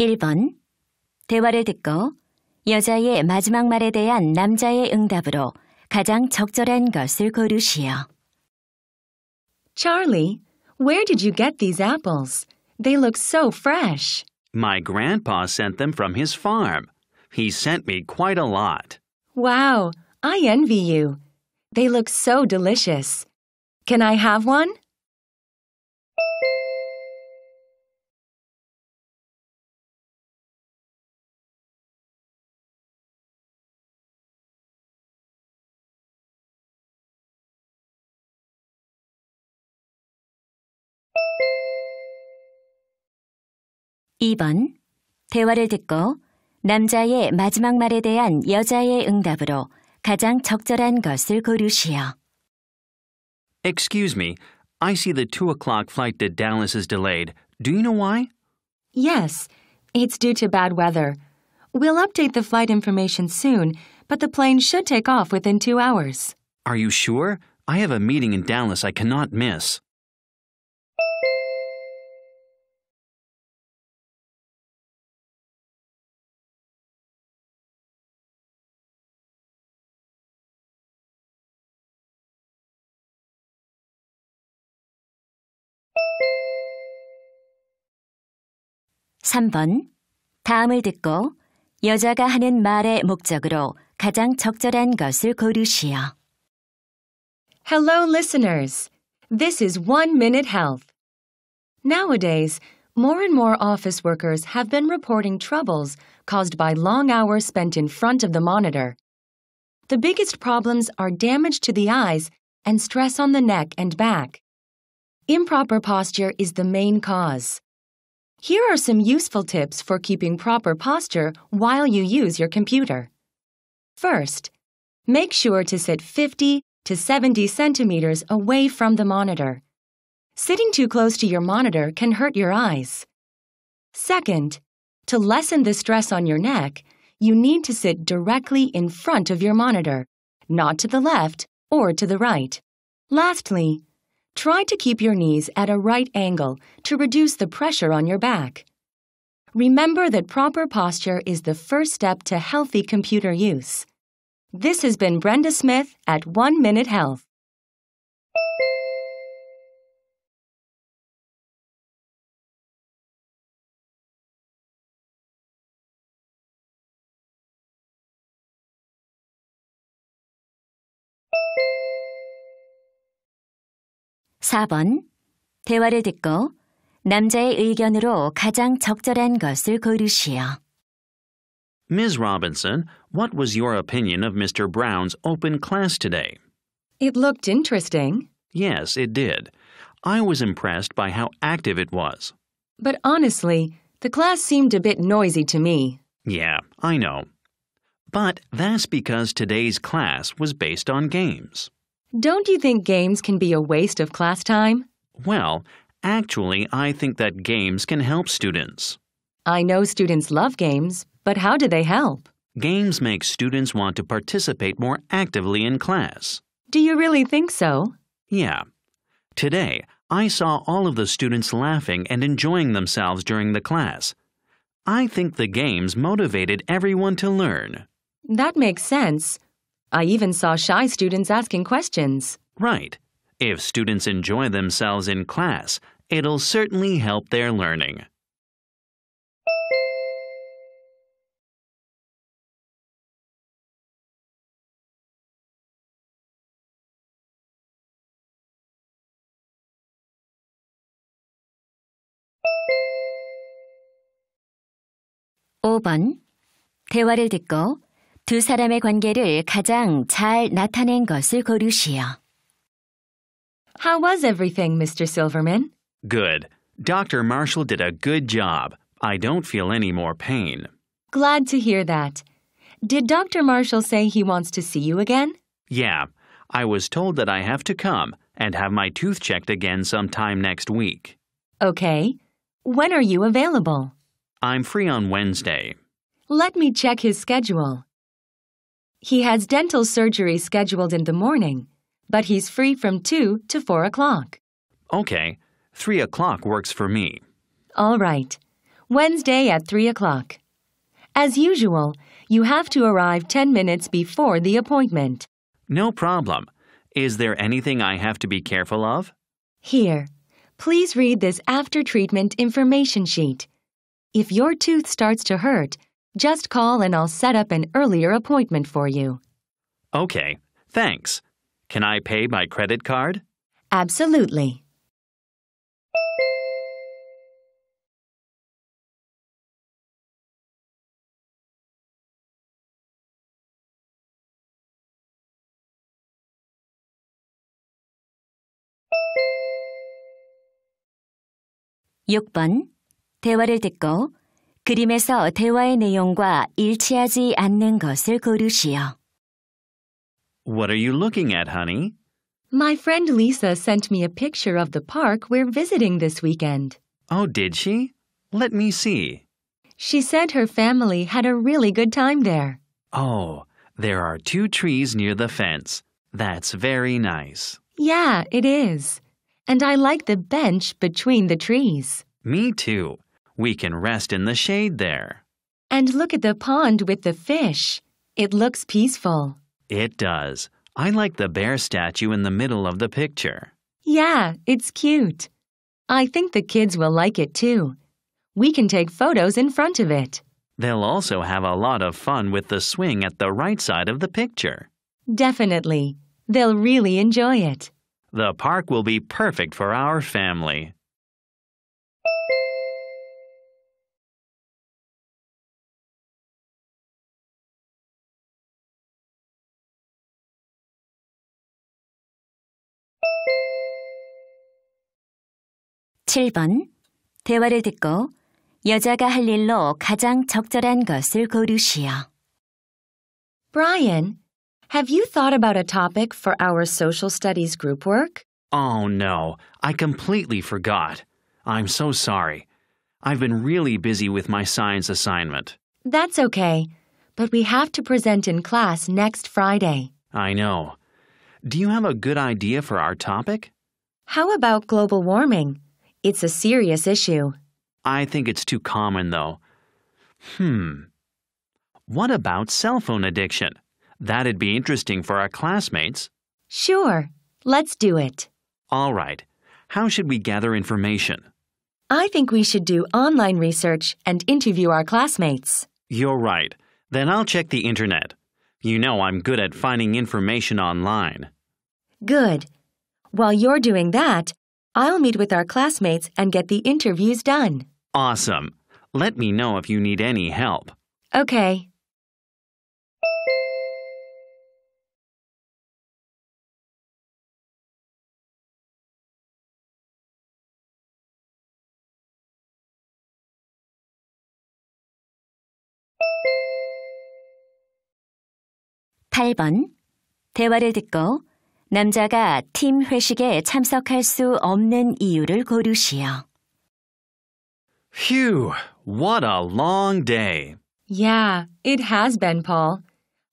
1번 대화를 듣고 여자의 마지막 말에 대한 남자의 응답으로 가장 적절한 것을 고르시오. Charlie, where did you get these apples? They look so fresh. My grandpa sent them from his farm. He sent me quite a lot. Wow, I envy you. They look so delicious. Can I have one? 2번. 대화를 듣고 남자의 마지막 말에 대한 여자의 응답으로 가장 적절한 것을 고르시오. Excuse me. I see the 2 o'clock flight to Dallas is delayed. Do you know why? Yes. It's due to bad weather. We'll update the flight information soon, but the plane should take off within two hours. Are you sure? I have a meeting in Dallas I cannot miss. 3번. 다음을 듣고 여자가 하는 말의 목적으로 가장 적절한 것을 고르시오. Hello, listeners. This is One Minute Health. Nowadays, more and more office workers have been reporting troubles caused by long hours spent in front of the monitor. The biggest problems are damage to the eyes and stress on the neck and back. Improper posture is the main cause. Here are some useful tips for keeping proper posture while you use your computer. First, make sure to sit 50 to 70 centimeters away from the monitor. Sitting too close to your monitor can hurt your eyes. Second, to lessen the stress on your neck, you need to sit directly in front of your monitor, not to the left or to the right. Lastly, Try to keep your knees at a right angle to reduce the pressure on your back. Remember that proper posture is the first step to healthy computer use. This has been Brenda Smith at One Minute Health. 4번. 대화를 듣고 남자의 의견으로 가장 적절한 것을 고르시오. Ms. Robinson, what was your opinion of Mr. Brown's open class today? It looked interesting. Yes, it did. I was impressed by how active it was. But honestly, the class seemed a bit noisy to me. Yeah, I know. But that's because today's class was based on games. Don't you think games can be a waste of class time? Well, actually, I think that games can help students. I know students love games, but how do they help? Games make students want to participate more actively in class. Do you really think so? Yeah. Today, I saw all of the students laughing and enjoying themselves during the class. I think the games motivated everyone to learn. That makes sense. I even saw shy students asking questions. Right. If students enjoy themselves in class, it'll certainly help their learning. (5번) 대화를 듣고 두 사람의 관계를 가장 잘 나타낸 것을 고르시오. How was everything, Mr. Silverman? Good. Dr. Marshall did a good job. I don't feel any more pain. Glad to hear that. Did Dr. Marshall say he wants to see you again? Yeah. I was told that I have to come and have my tooth checked again sometime next week. Okay. When are you available? I'm free on Wednesday. Let me check his schedule. He has dental surgery scheduled in the morning, but he's free from 2 to 4 o'clock. Okay, 3 o'clock works for me. All right, Wednesday at 3 o'clock. As usual, you have to arrive 10 minutes before the appointment. No problem. Is there anything I have to be careful of? Here, please read this after treatment information sheet. If your tooth starts to hurt, just call and I'll set up an earlier appointment for you. Okay, thanks. Can I pay by credit card? Absolutely. (6번) 대화를 듣고 그림에서 대화의 내용과 일치하지 않는 것을 고르시오. What are you looking at, honey? My friend Lisa sent me a picture of the park we're visiting this weekend. Oh, did she? Let me see. She said her family had a really good time there. Oh, there are two trees near the fence. That's very nice. Yeah, it is. And I like the bench between the trees. Me too. We can rest in the shade there. And look at the pond with the fish. It looks peaceful. It does. I like the bear statue in the middle of the picture. Yeah, it's cute. I think the kids will like it too. We can take photos in front of it. They'll also have a lot of fun with the swing at the right side of the picture. Definitely. They'll really enjoy it. The park will be perfect for our family. 7번 대화를 듣고 여자가 할 일로 가장 적절한 것을 고르시오. Brian, have you thought about a topic for our social studies group work? Oh no, I completely forgot. I'm so sorry. I've been really busy with my science assignment. That's okay, but we have to present in class next Friday. I know. Do you have a good idea for our topic? How about global warming? It's a serious issue. I think it's too common, though. Hmm. What about cell phone addiction? That'd be interesting for our classmates. Sure. Let's do it. All right. How should we gather information? I think we should do online research and interview our classmates. You're right. Then I'll check the internet. You know I'm good at finding information online. Good. While you're doing that, I'll meet with our classmates and get the interviews done. Awesome. Let me know if you need any help. Okay. (8번) 대화를 듣고 남자가 팀 회식에 참석할 수 없는 이유를 고르시오. Phew, what a long day. Yeah, it has been, Paul.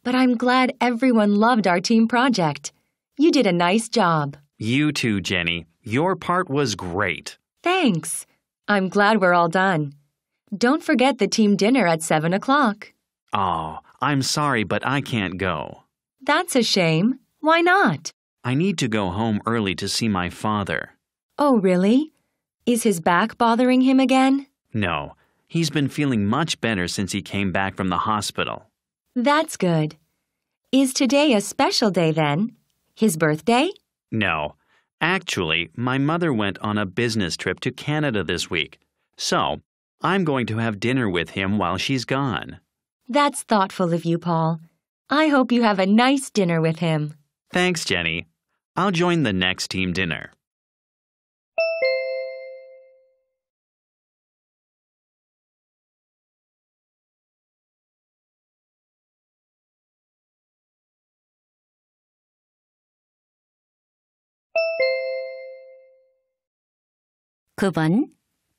But I'm glad everyone loved our team project. You did a nice job. You too, Jenny. Your part was great. Thanks. I'm glad we're all done. Don't forget the team dinner at 7 o'clock. Oh, I'm sorry, but I can't go. That's a shame. Why not? I need to go home early to see my father. Oh, really? Is his back bothering him again? No. He's been feeling much better since he came back from the hospital. That's good. Is today a special day then? His birthday? No. Actually, my mother went on a business trip to Canada this week. So, I'm going to have dinner with him while she's gone. That's thoughtful of you, Paul. I hope you have a nice dinner with him. Thanks, Jenny. I'll join the next team dinner.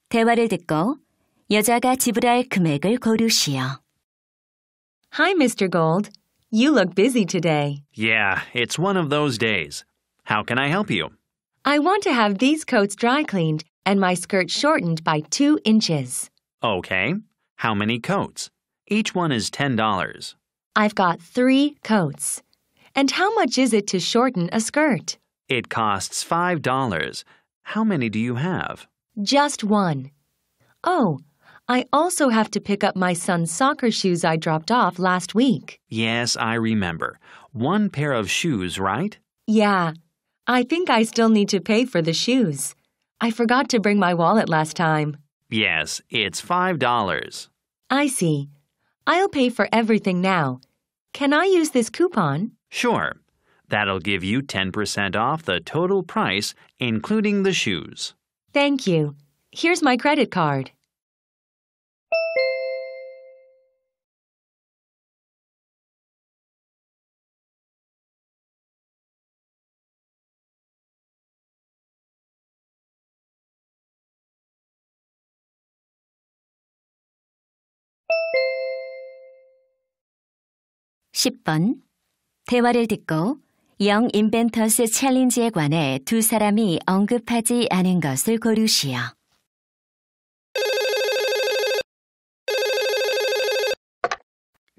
대화를 듣고 여자가 지불할 금액을 Hi, Mr. Gold. You look busy today. Yeah, it's one of those days. How can I help you? I want to have these coats dry cleaned and my skirt shortened by two inches. Okay. How many coats? Each one is $10. I've got three coats. And how much is it to shorten a skirt? It costs $5. How many do you have? Just one. Oh, I also have to pick up my son's soccer shoes I dropped off last week. Yes, I remember. One pair of shoes, right? Yeah, I think I still need to pay for the shoes. I forgot to bring my wallet last time. Yes, it's $5. I see. I'll pay for everything now. Can I use this coupon? Sure. That'll give you 10% off the total price, including the shoes. Thank you. Here's my credit card. 10번 대화를 듣고 영 인벤터스 챌린지에 관해 두 사람이 언급하지 않은 것을 고르시오.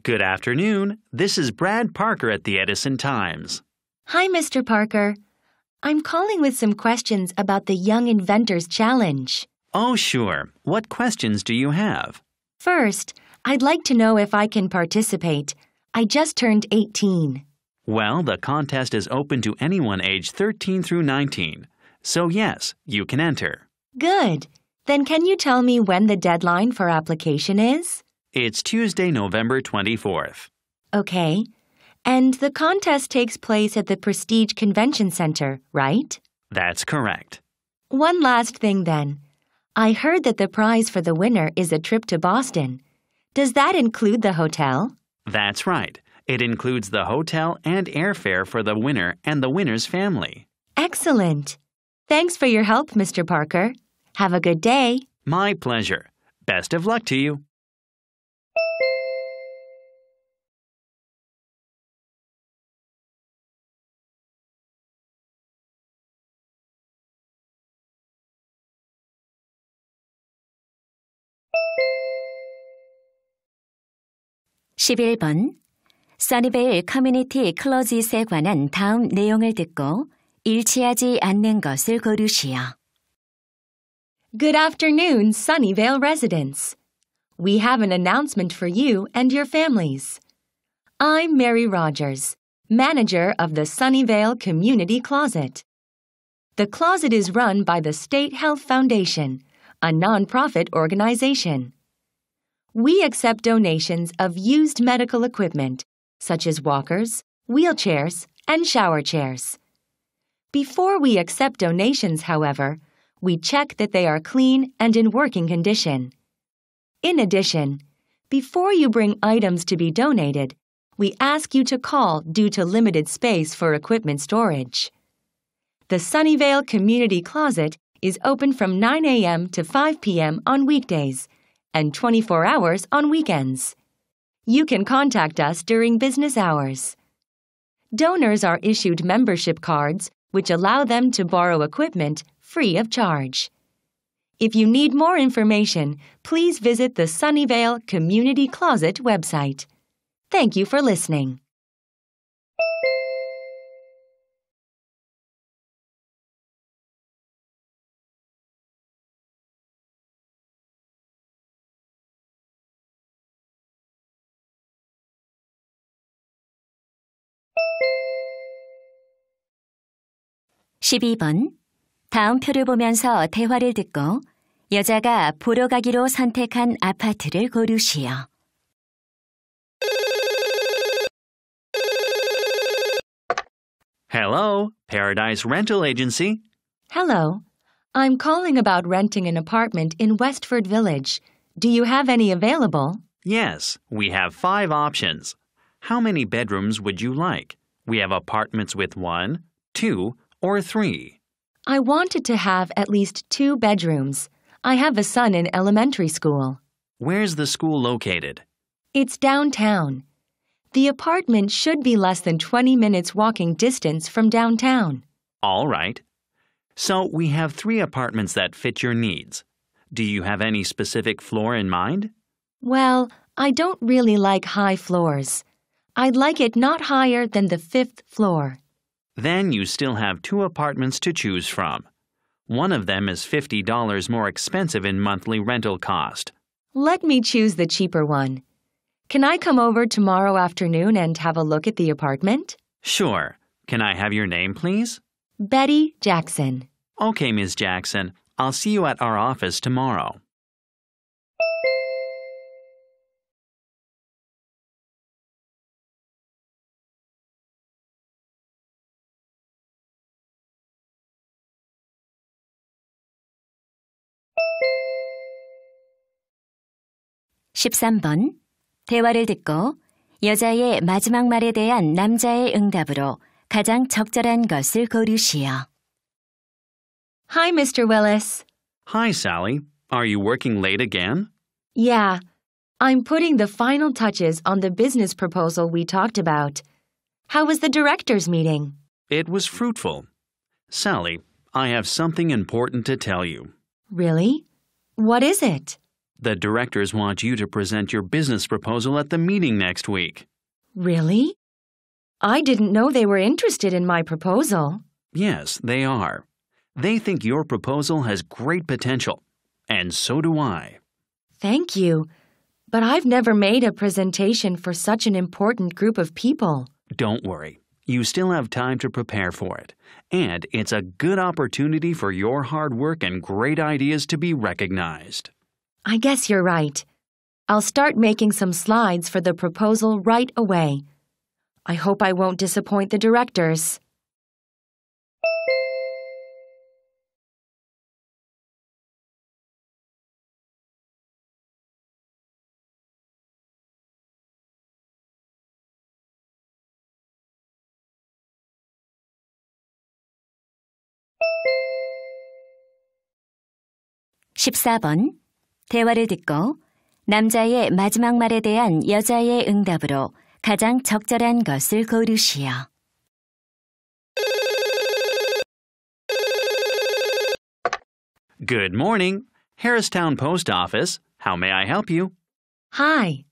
Good afternoon. This is Brad Parker at the Edison Times. Hi, Mr. Parker. I'm calling with some questions about the Young Inventors Challenge. Oh, sure. What questions do you have? First, I'd like to know if I can participate. I just turned 18. Well, the contest is open to anyone aged 13 through 19. So, yes, you can enter. Good. Then, can you tell me when the deadline for application is? It's Tuesday, November 24th. Okay. And the contest takes place at the Prestige Convention Center, right? That's correct. One last thing then. I heard that the prize for the winner is a trip to Boston. Does that include the hotel? That's right. It includes the hotel and airfare for the winner and the winner's family. Excellent. Thanks for your help, Mr. Parker. Have a good day. My pleasure. Best of luck to you. 11번 써니베일 커뮤니티 클로짓에 관한 다음 내용을 듣고 일치하지 않는 것을 고르시오. Good afternoon, Sunnyvale residents. We have an announcement for you and your families. I'm Mary Rogers, manager of the Sunnyvale Community Closet. The closet is run by the State Health Foundation, a nonprofit organization. We accept donations of used medical equipment, such as walkers, wheelchairs, and shower chairs. Before we accept donations, however, we check that they are clean and in working condition. In addition, before you bring items to be donated, we ask you to call due to limited space for equipment storage. The Sunnyvale Community Closet is open from 9 a.m. to 5 p.m. on weekdays and 24 hours on weekends. You can contact us during business hours. Donors are issued membership cards which allow them to borrow equipment free of charge. If you need more information, please visit the Sunnyvale Community Closet website. Thank you for listening. 12번. 다음 표를 보면서 대화를 듣고 여자가 보러 가기로 선택한 아파트를 고르시오. Hello, Paradise Rental Agency. Hello. I'm calling about renting an apartment in Westford Village. Do you have any available? Yes, we have five options. How many bedrooms would you like? We have apartments with one, two, or three? I wanted to have at least two bedrooms. I have a son in elementary school. Where's the school located? It's downtown. The apartment should be less than 20 minutes walking distance from downtown. All right. So we have three apartments that fit your needs. Do you have any specific floor in mind? Well, I don't really like high floors. I'd like it not higher than the fifth floor. Then you still have two apartments to choose from. One of them is $50 more expensive in monthly rental cost. Let me choose the cheaper one. Can I come over tomorrow afternoon and have a look at the apartment? Sure. Can I have your name, please? Betty Jackson. Okay, Ms. Jackson. I'll see you at our office tomorrow. 13번 대화를 듣고 여자의 마지막 말에 대한 남자의 응답으로 가장 적절한 것을 고르시오. Hi, Mr. Willis. Hi, Sally. Are you working late again? Yeah. I'm putting the final touches on the business proposal we talked about. How was the director's meeting? It was fruitful. Sally, I have something important to tell you. Really? What is it? The directors want you to present your business proposal at the meeting next week. Really? I didn't know they were interested in my proposal. Yes, they are. They think your proposal has great potential, and so do I. Thank you, but I've never made a presentation for such an important group of people. Don't worry. You still have time to prepare for it, and it's a good opportunity for your hard work and great ideas to be recognized. I guess you're right. I'll start making some slides for the proposal right away. I hope I won't disappoint the directors. (14번) 대화를 듣고 남자의 마지막 말에 대한 여자의 응답으로 가장 적절한 것을 고르시오. Good morning. Harristown Post Office. How may I help you? Hi.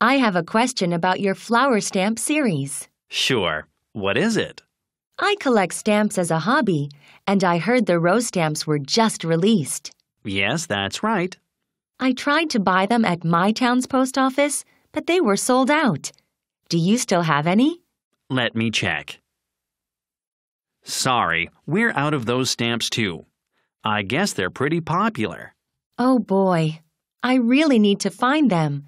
I have a question about your flower stamp series. Sure. What is it? I collect stamps as a hobby, and I heard the rose stamps were just released. Yes, that's right. I tried to buy them at my town's post office, but they were sold out. Do you still have any? Let me check. Sorry, we're out of those stamps too. I guess they're pretty popular. Oh boy, I really need to find them.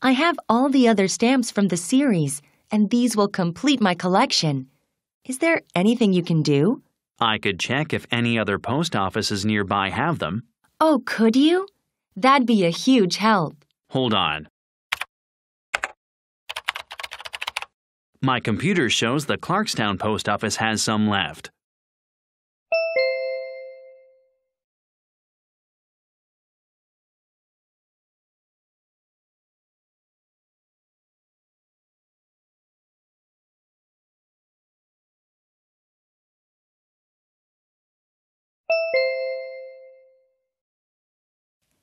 I have all the other stamps from the series, and these will complete my collection. Is there anything you can do? I could check if any other post offices nearby have them. Oh, could you? That'd be a huge help. Hold on. My computer shows the Clarkstown post office has some left.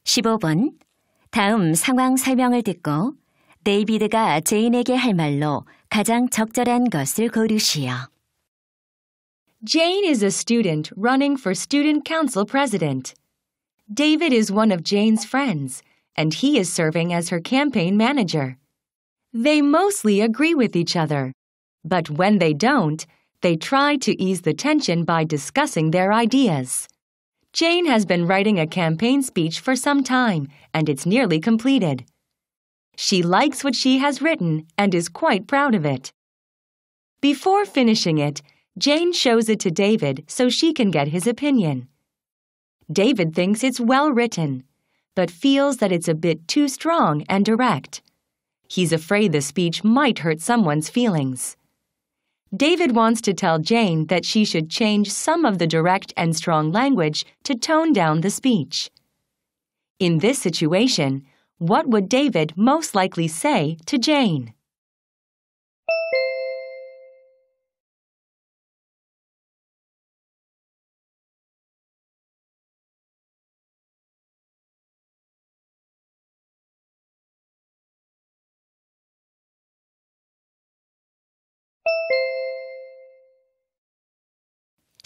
15번. 다음 상황 설명을 듣고 데이비드가 제인에게 할 말로 가장 적절한 것을 고르시오. Jane is a student running for student council president. David is one of Jane's friends, and he is serving as her campaign manager. They mostly agree with each other, but when they don't, they try to ease the tension by discussing their ideas. Jane has been writing a campaign speech for some time, and it's nearly completed. She likes what she has written and is quite proud of it. Before finishing it, Jane shows it to David so she can get his opinion. David thinks it's well written, but feels that it's a bit too strong and direct. He's afraid the speech might hurt someone's feelings. David wants to tell Jane that she should change some of the direct and strong language to tone down the speech. In this situation, what would David most likely say to Jane?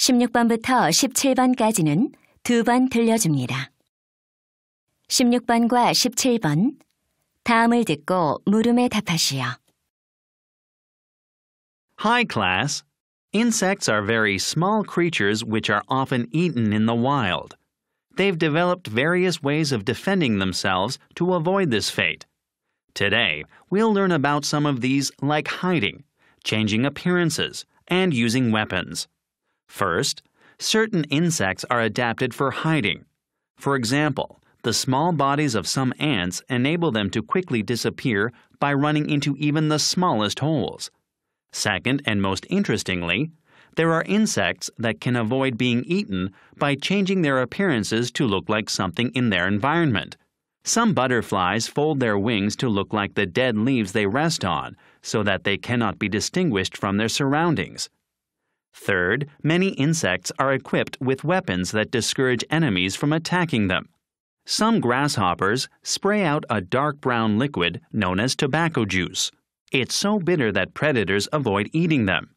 16번부터 17번까지는 들려줍니다. 16번과 17번, 다음을 듣고 물음에 답하시오. Hi, class. Insects are very small creatures which are often eaten in the wild. They've developed various ways of defending themselves to avoid this fate. Today, we'll learn about some of these like hiding, changing appearances, and using weapons. First, certain insects are adapted for hiding. For example, the small bodies of some ants enable them to quickly disappear by running into even the smallest holes. Second, and most interestingly, there are insects that can avoid being eaten by changing their appearances to look like something in their environment. Some butterflies fold their wings to look like the dead leaves they rest on so that they cannot be distinguished from their surroundings. Third, many insects are equipped with weapons that discourage enemies from attacking them. Some grasshoppers spray out a dark brown liquid known as tobacco juice. It's so bitter that predators avoid eating them.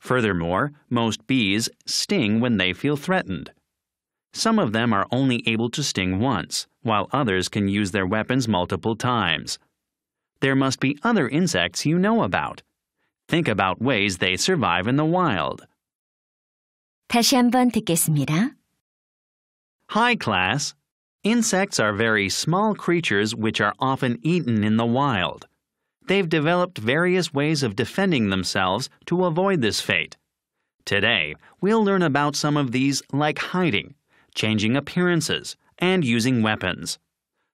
Furthermore, most bees sting when they feel threatened. Some of them are only able to sting once, while others can use their weapons multiple times. There must be other insects you know about think about ways they survive in the wild. 다시 한번 듣겠습니다. Hi, class. Insects are very small creatures which are often eaten in the wild. They've developed various ways of defending themselves to avoid this fate. Today, we'll learn about some of these like hiding, changing appearances, and using weapons.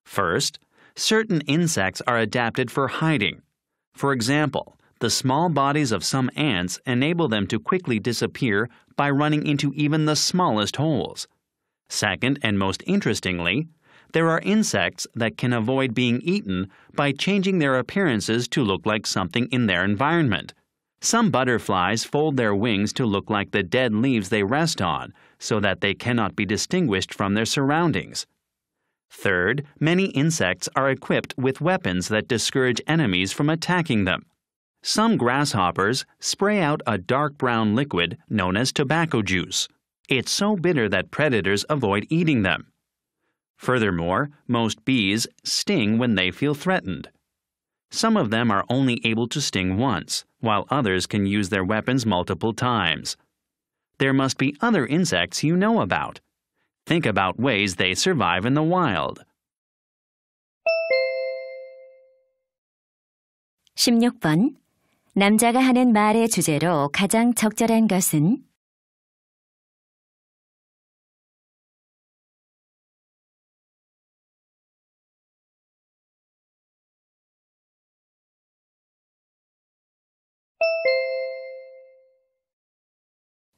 First, certain insects are adapted for hiding. For example, the small bodies of some ants enable them to quickly disappear by running into even the smallest holes. Second, and most interestingly, there are insects that can avoid being eaten by changing their appearances to look like something in their environment. Some butterflies fold their wings to look like the dead leaves they rest on so that they cannot be distinguished from their surroundings. Third, many insects are equipped with weapons that discourage enemies from attacking them. Some grasshoppers spray out a dark brown liquid known as tobacco juice. It's so bitter that predators avoid eating them. Furthermore, most bees sting when they feel threatened. Some of them are only able to sting once, while others can use their weapons multiple times. There must be other insects you know about. Think about ways they survive in the wild. 16번 남자가 하는 말의 주제로 가장 적절한 것은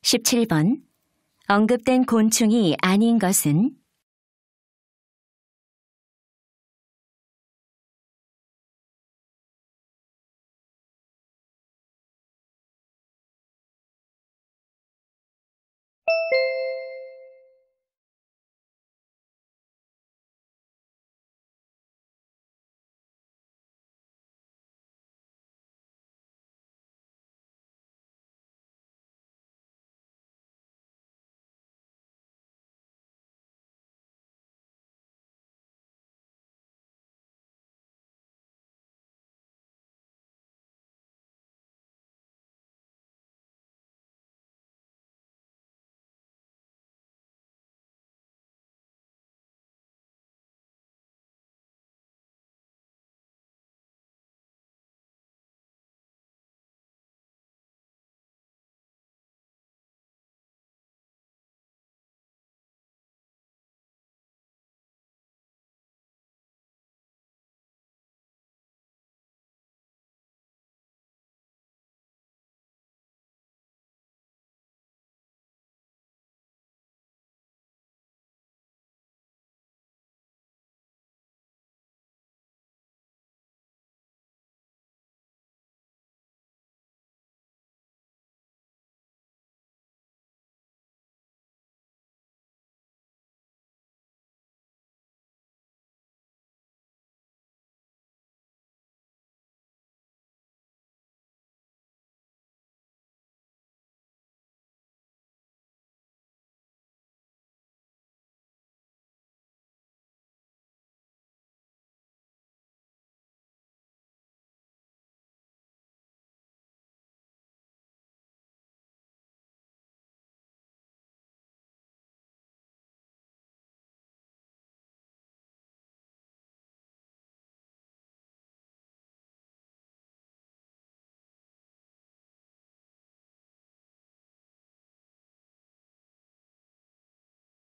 (17번) 언급된 곤충이 아닌 것은